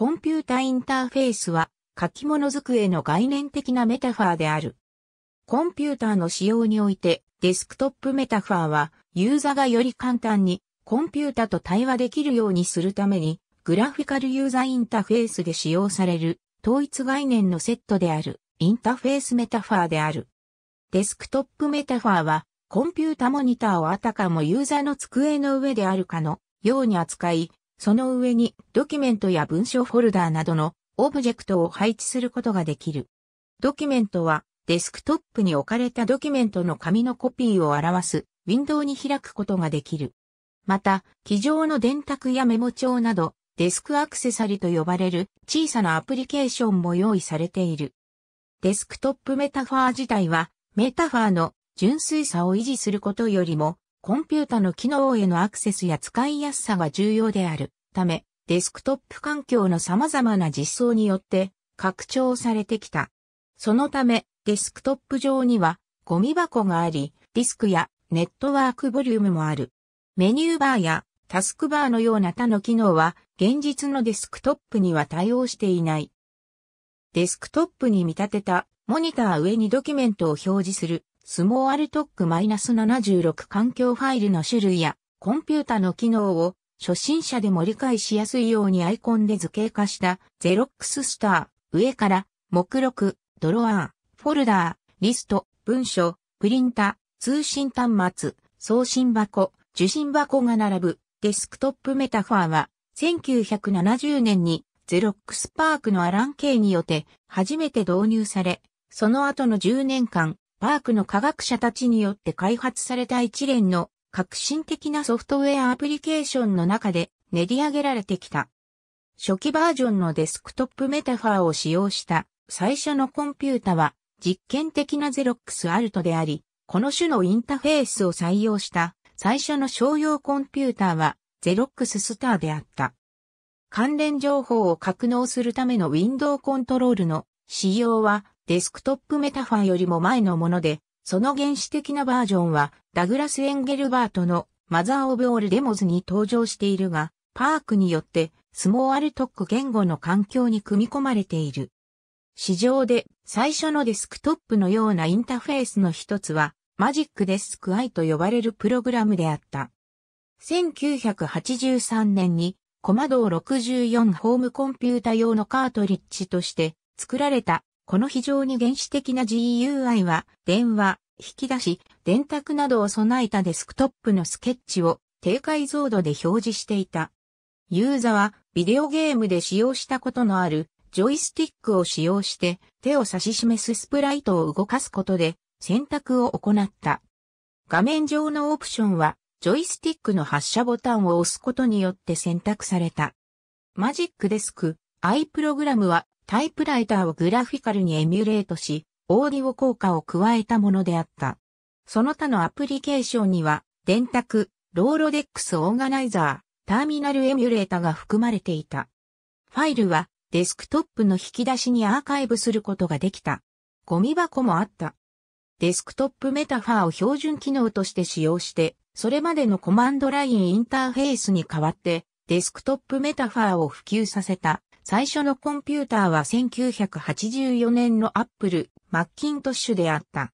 コンピュータインターフェースは書き物机の概念的なメタファーである。コンピューターの使用においてデスクトップメタファーはユーザーがより簡単にコンピュータと対話できるようにするためにグラフィカルユーザーインターフェースで使用される統一概念のセットであるインターフェースメタファーである。デスクトップメタファーはコンピュータモニターをあたかもユーザーの机の上であるかのように扱い、その上にドキュメントや文章フォルダーなどのオブジェクトを配置することができる。ドキュメントはデスクトップに置かれたドキュメントの紙のコピーを表すウィンドウに開くことができる。また、机上の電卓やメモ帳などデスクアクセサリーと呼ばれる小さなアプリケーションも用意されている。デスクトップメタファー自体はメタファーの純粋さを維持することよりもコンピュータの機能へのアクセスや使いやすさが重要であるため、デスクトップ環境の様々な実装によって拡張されてきた。そのため、デスクトップ上にはゴミ箱があり、ディスクやネットワークボリュームもある。メニューバーやタスクバーのような他の機能は現実のデスクトップには対応していない。デスクトップに見立てたモニター上にドキュメントを表示するスモーアルトック -76 環境ファイルの種類やコンピュータの機能を初心者でも理解しやすいようにアイコンで図形化したゼロックススター、上から、目録、ドロワー、フォルダー、リスト、文書、プリンタ、通信端末、送信箱、受信箱が並ぶデスクトップメタファーは1970年にゼロックスパークのアラン・ケイによって初めて導入され、その後の10年間、パークの科学者たちによって開発された一連の革新的なソフトウェアアプリケーションの中で練り上げられてきた。初期バージョンのデスクトップメタファーを使用した最初のコンピュータは実験的なゼロックスアルトであり、この種のインターフェースを採用した最初の商用コンピュータはゼロックススターであった。関連情報を格納するためのウィンドウコントロールの使用はデスクトップメタファーよりも前のもので、その原始的なバージョンは、ダグラス・エンゲルバートのマザー・オブ・オール・デモズに登場しているが、パークによってスモーアルトック言語の環境に組み込まれている。市場で最初のデスクトップのようなインターフェースの一つは、マジックデスクアイと呼ばれるプログラムであった。1983年に、コマドー64ホームコンピュータ用のカートリッジとして作られたこの非常に原始的な GUI は、電話、引き出し、電卓などを備えたデスクトップのスケッチを低解像度で表示していた。ユーザはビデオゲームで使用したことのあるジョイスティックを使用して手を指し示すスプライトを動かすことで選択を行った。画面上のオプションはジョイスティックの発射ボタンを押すことによって選択された。マジックデスク i プログラムはタイプライターをグラフィカルにエミュレートし、オーディオ効果を加えたものであった。その他のアプリケーションには、電卓、ローロデックスオーガナイザー、ターミナルエミュレータが含まれていた。ファイルはデスクトップの引き出しにアーカイブすることができた。ゴミ箱もあった。デスクトップメタファーを標準機能として使用して、それまでのコマンドラインインターフェースに代わって、デスクトップメタファーを普及させた最初のコンピューターは1984年のアップル、マッキントッシュであった。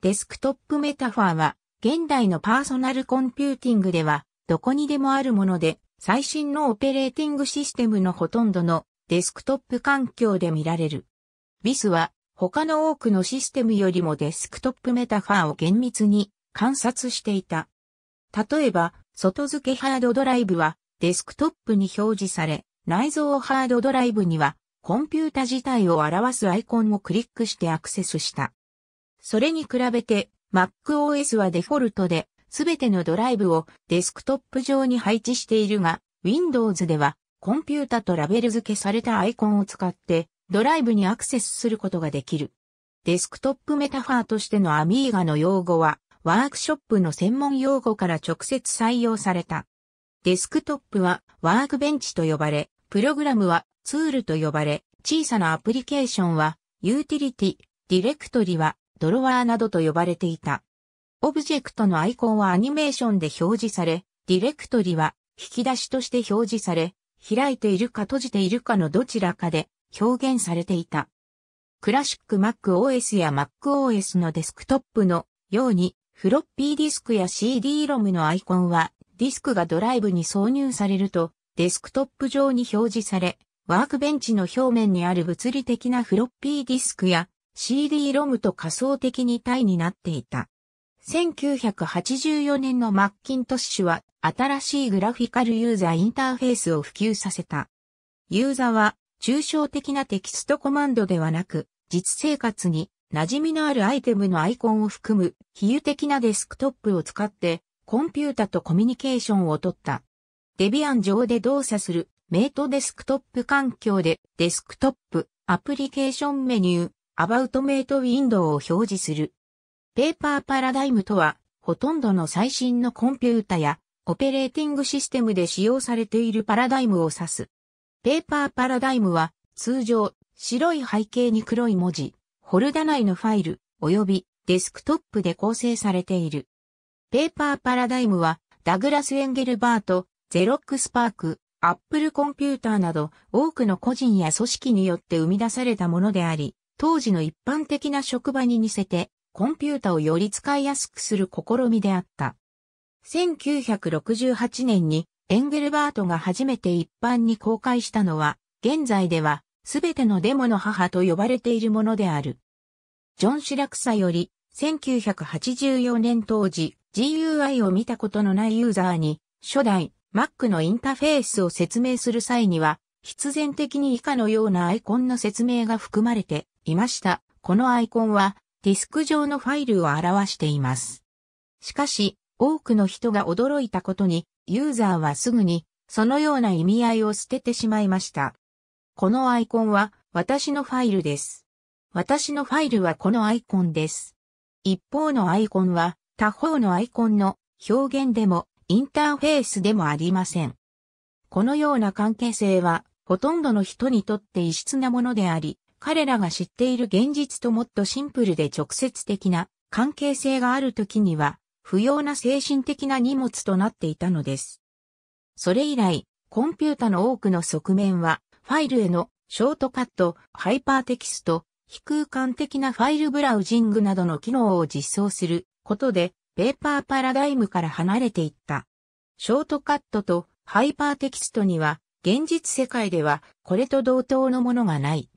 デスクトップメタファーは、現代のパーソナルコンピューティングでは、どこにでもあるもので、最新のオペレーティングシステムのほとんどのデスクトップ環境で見られる。ビスは、他の多くのシステムよりもデスクトップメタファーを厳密に観察していた。例えば、外付けハードドライブはデスクトップに表示され、内蔵ハードドライブには、コンピュータ自体を表すアイコンをクリックしてアクセスした。それに比べて、MacOS はデフォルトで、すべてのドライブをデスクトップ上に配置しているが、Windows では、コンピュータとラベル付けされたアイコンを使って、ドライブにアクセスすることができる。デスクトップメタファーとしてのアミーガの用語は、ワークショップの専門用語から直接採用された。デスクトップはワークベンチと呼ばれ、プログラムはツールと呼ばれ、小さなアプリケーションはユーティリティ、ディレクトリはドロワーなどと呼ばれていた。オブジェクトのアイコンはアニメーションで表示され、ディレクトリは引き出しとして表示され、開いているか閉じているかのどちらかで表現されていた。クラシック MacOS や MacOS のデスクトップのようにフロッピーディスクや CD-ROM のアイコンはディスクがドライブに挿入されるとデスクトップ上に表示され、ワークベンチの表面にある物理的なフロッピーディスクや CD ロムと仮想的に体になっていた。1984年のマッキントッシュは新しいグラフィカルユーザーインターフェースを普及させた。ユーザーは抽象的なテキストコマンドではなく、実生活に馴染みのあるアイテムのアイコンを含む比喩的なデスクトップを使ってコンピュータとコミュニケーションを取った。デビアン上で動作するメイトデスクトップ環境でデスクトップアプリケーションメニューアバウトメイトウィンドウを表示する。ペーパーパラダイムとはほとんどの最新のコンピュータやオペレーティングシステムで使用されているパラダイムを指す。ペーパーパラダイムは通常白い背景に黒い文字、ホルダ内のファイル及びデスクトップで構成されている。ペーパーパラダイムはダグラス・エンゲルバート、ゼロックスパーク、アップルコンピューターなど多くの個人や組織によって生み出されたものであり、当時の一般的な職場に似せて、コンピュータをより使いやすくする試みであった。1968年にエンゲルバートが初めて一般に公開したのは、現在ではすべてのデモの母と呼ばれているものである。ジョン・シラクサより、1984年当時、GUI を見たことのないユーザーに、初代 Mac のインターフェースを説明する際には、必然的に以下のようなアイコンの説明が含まれていました。このアイコンは、ディスク上のファイルを表しています。しかし、多くの人が驚いたことに、ユーザーはすぐに、そのような意味合いを捨ててしまいました。このアイコンは、私のファイルです。私のファイルはこのアイコンです。一方のアイコンは、他方のアイコンの表現でもインターフェースでもありません。このような関係性は、ほとんどの人にとって異質なものであり、彼らが知っている現実ともっとシンプルで直接的な関係性がある時には、不要な精神的な荷物となっていたのです。それ以来、コンピュータの多くの側面は、ファイルへのショートカット、ハイパーテキスト、非空間的なファイルブラウジングなどの機能を実装することで、ペーパーパラダイムから離れていった。ショートカットとハイパーテキストには、現実世界ではこれと同等のものがない。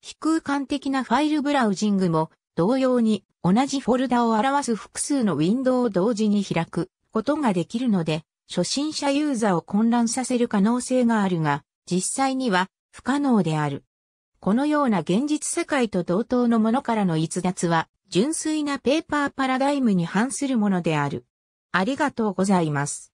非空間的なファイルブラウジングも同様に同じフォルダを表す複数のウィンドウを同時に開くことができるので、初心者ユーザーを混乱させる可能性があるが、実際には不可能である。このような現実世界と同等のものからの逸脱は、純粋なペーパーパラダイムに反するものである。ありがとうございます。